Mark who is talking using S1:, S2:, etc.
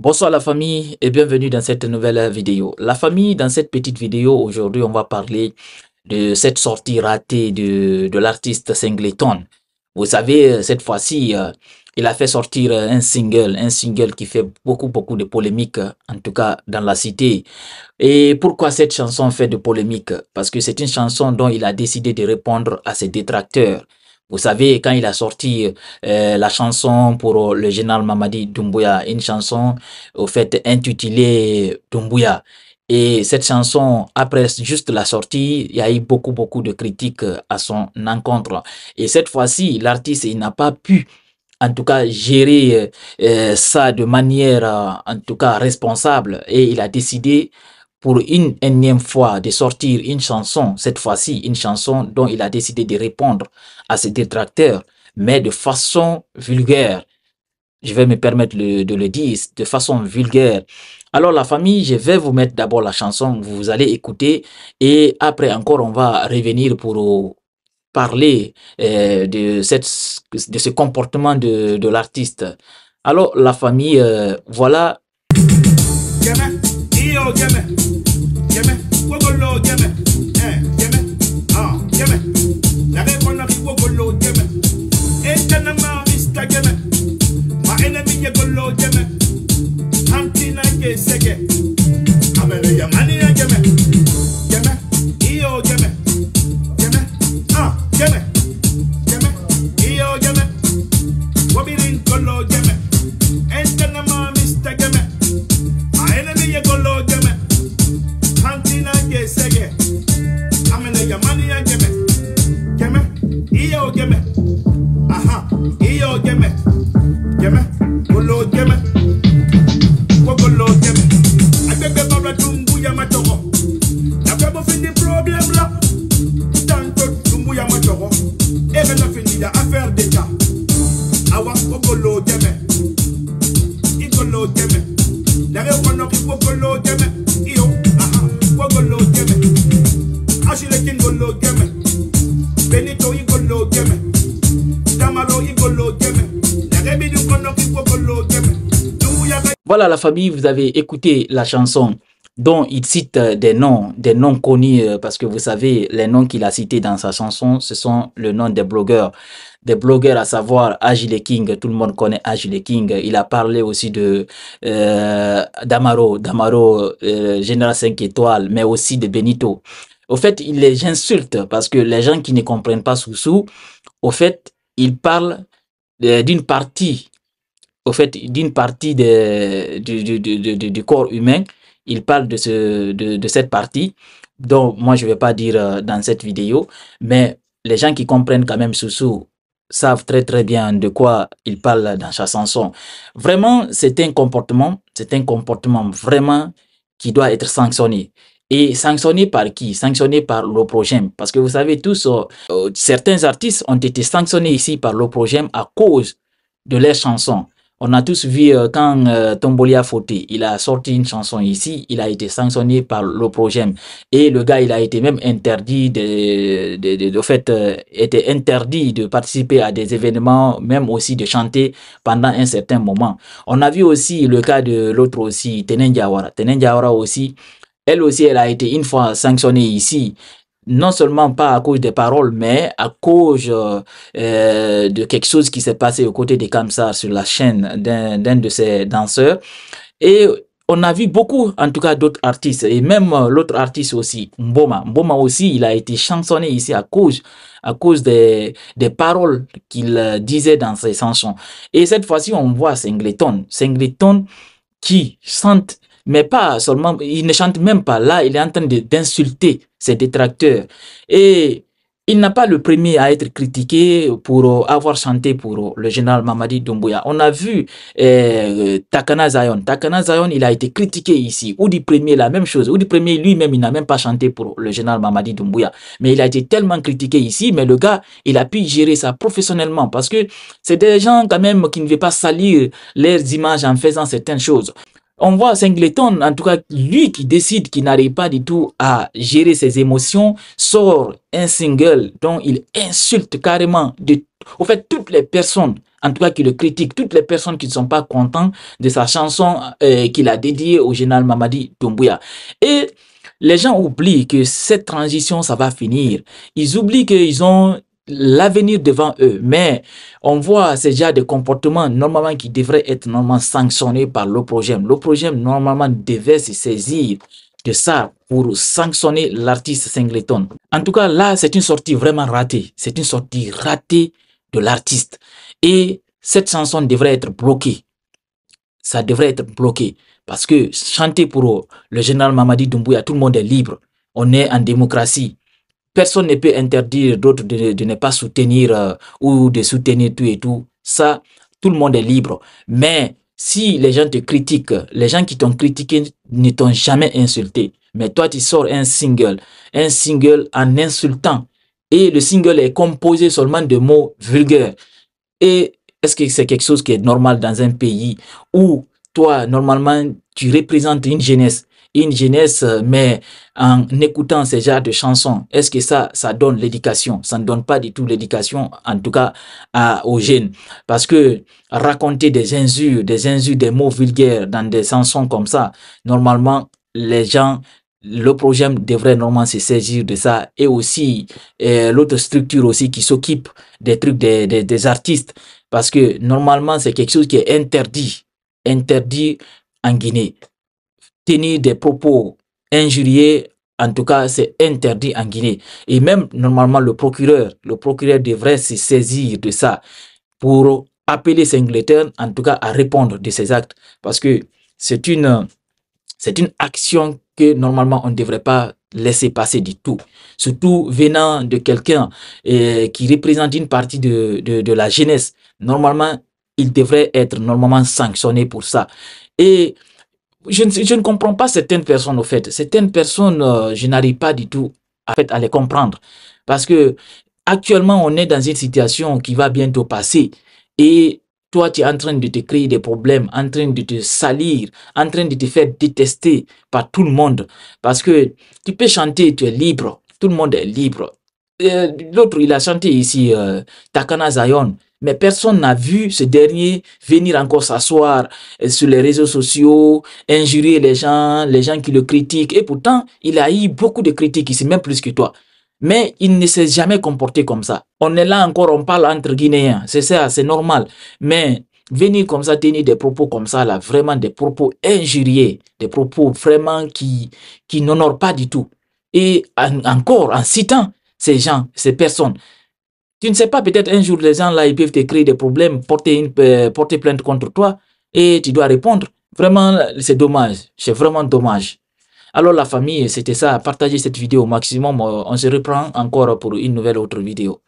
S1: Bonsoir la famille et bienvenue dans cette nouvelle vidéo. La famille, dans cette petite vidéo, aujourd'hui, on va parler de cette sortie ratée de, de l'artiste Singleton. Vous savez, euh, cette fois-ci, euh, il a fait sortir euh, un single, un single qui fait beaucoup, beaucoup de polémiques, en tout cas dans la cité. Et pourquoi cette chanson fait de polémiques Parce que c'est une chanson dont il a décidé de répondre à ses détracteurs. Vous savez, quand il a sorti euh, la chanson pour euh, le général Mamadi Doumbouya, une chanson au fait intitulée Doumbouya, et cette chanson, après juste la sortie, il y a eu beaucoup, beaucoup de critiques euh, à son encontre. Et cette fois-ci, l'artiste, il n'a pas pu, en tout cas, gérer ça de manière, en tout cas, responsable. Et il a décidé pour une énième fois de sortir une chanson, cette fois-ci une chanson dont il a décidé de répondre à ses détracteurs, mais de façon vulgaire. Je vais me permettre de le dire, de façon vulgaire. Alors la famille, je vais vous mettre d'abord la chanson, vous allez écouter et après encore on va revenir pour parler euh, de, cette, de ce comportement de, l'artiste. Alors la famille, euh, voilà.
S2: Yo, give me.
S1: Voilà la famille, vous avez écouté la chanson dont il cite euh, des noms, des noms connus, euh, parce que vous savez, les noms qu'il a cités dans sa chanson, ce sont le nom des blogueurs. Des blogueurs, à savoir Agile King, tout le monde connaît Agile King. Il a parlé aussi de euh, Damaro, Damaro, Général 5 étoiles, mais aussi de Benito. Au fait, il les insulte parce que les gens qui ne comprennent pas Soussou, au fait, ils parlent euh, d'une partie, au fait, d'une partie de, du, corps humain. Ils parlent de, ce, de, cette partie Donc, moi je ne vais pas dire euh, dans cette vidéo, mais les gens qui comprennent quand même Soussou savent très très bien de quoi il parle dans sa chanson. Vraiment, c'est un comportement, c'est un comportement vraiment qui doit être sanctionné. Et sanctionné par qui Sanctionné par l'OPROGEM. Parce que vous savez tous, euh, euh, certains artistes ont été sanctionnés ici par l'OPROGEM à cause de leurs chansons. On a tous vu euh, quand Tombolia Fauté, il a sorti une chanson ici, il a été sanctionné par l'OPROGEM. Et le gars, il a été même interdit, de, de, de, fait, était interdit de participer à des événements, même aussi de chanter pendant un certain moment. On a vu aussi le cas de l'autre aussi, Tenen Jawara. Tenen Jawara aussi, elle aussi, elle a été une fois sanctionnée ici non seulement pas à cause des paroles, mais à cause euh, euh, de quelque chose qui s'est passé aux côtés des Kamsar sur la chaîne d'un de ses danseurs. Et on a vu beaucoup, en tout cas, d'autres artistes, et même euh, l'autre artiste aussi, Mboma. Mboma aussi, il a été chansonné ici à cause, à cause des, paroles qu'il disait dans ses chansons. Et cette fois-ci, on voit Singleton. Singleton qui chante mais pas seulement, il ne chante même pas. Là, il est en train d'insulter ses détracteurs. Et il n'a pas le premier à être critiqué pour avoir chanté pour le général Mamadi Doumbouya. On a vu euh, Takana Zayon. Takana Zayon, il a été critiqué ici. Ou du premier, la même chose. Ou du premier, lui-même, il n'a même pas chanté pour le général Mamadi Doumbouya. Mais il a été tellement critiqué ici. Mais le gars, il a pu gérer ça professionnellement. Parce que c'est des gens quand même qui ne veulent pas salir leurs images en faisant certaines choses on voit Singleton, en tout cas, lui qui décide qu'il n'arrive pas du tout à gérer ses émotions, sort un single dont il insulte carrément, de, au fait, toutes les personnes, en tout cas, qui le critiquent, toutes les personnes qui ne sont pas contentes de sa chanson euh, qu'il a dédiée au général Mamadi Doumbouya. Et les gens oublient que cette transition, ça va finir. Ils oublient qu'ils ont l'avenir devant eux. Mais on voit ces gens de comportements normalement qui devraient être normalement sanctionnés par le projet. Le projet normalement devait se saisir de ça pour sanctionner l'artiste Singleton. En tout cas, là, c'est une sortie vraiment ratée. C'est une sortie ratée de l'artiste. Et cette chanson devrait être bloquée. Ça devrait être bloqué. Parce que chanter pour le général Mamadi Doumbouya, tout le monde est libre. On est en démocratie. Personne ne peut interdire d'autres de, ne pas soutenir euh, ou de soutenir tout et tout. Ça, tout le monde est libre. Mais si les gens te critiquent, les gens qui t'ont critiqué ne t'ont jamais insulté. Mais toi, tu sors un single, un single en insultant. Et le single est composé seulement de mots vulgaires. Et est-ce que c'est quelque chose qui est normal dans un pays où toi, normalement, tu représentes une jeunesse une jeunesse, euh, mais en écoutant ces genres de chansons, est-ce que ça, ça donne l'éducation Ça ne donne pas du tout l'éducation, en tout cas à, aux jeunes. Parce que raconter des injures, des injures, des mots vulgaires dans des chansons comme ça, normalement, les gens le projet devrait normalement se saisir de ça et aussi euh, l'autre structure aussi qui s'occupe des trucs des, des, artistes parce que normalement c'est quelque chose qui est interdit interdit en Guinée tenir des propos injuriés, en tout cas, c'est interdit en Guinée. Et même, normalement, le procureur, le procureur devrait se saisir de ça pour appeler Singleton, en tout cas, à répondre de ses actes. Parce que c'est une, c'est une action que, normalement, on ne devrait pas laisser passer du tout. Surtout venant de quelqu'un eh, qui représente une partie de, de, de la jeunesse. Normalement, il devrait être normalement sanctionné pour ça. Et je ne, comprends pas certaines personnes, au fait. Certaines personnes, euh, je n'arrive pas du tout à, les comprendre. Parce que actuellement, on est dans une situation qui va bientôt passer. Et toi, tu es en train de te créer des problèmes, en train de te salir, en train de te faire détester par tout le monde. Parce que tu peux chanter, tu es libre. Tout le monde est libre. Euh, l'autre, il a chanté ici, euh, Takana Zion mais personne n'a vu ce dernier venir encore s'asseoir euh, sur les réseaux sociaux, injurier les gens, les gens qui le critiquent. Et pourtant, il a eu beaucoup de critiques ici, même plus que toi. Mais il ne s'est jamais comporté comme ça. On est là encore, on parle entre Guinéens. C'est ça, c'est normal. Mais venir comme ça, tenir des propos comme ça, là, vraiment des propos injuriés, des propos vraiment qui, qui n'honorent pas du tout. Et encore, en citant ces gens, ces personnes, tu ne sais pas, peut-être un jour, les gens là, ils peuvent te créer des problèmes, porter, une, euh, porter plainte contre toi et tu dois répondre. Vraiment, c'est dommage. C'est vraiment dommage. Alors la famille, c'était ça. Partagez cette vidéo au maximum. Euh, on se reprend encore pour une nouvelle autre vidéo.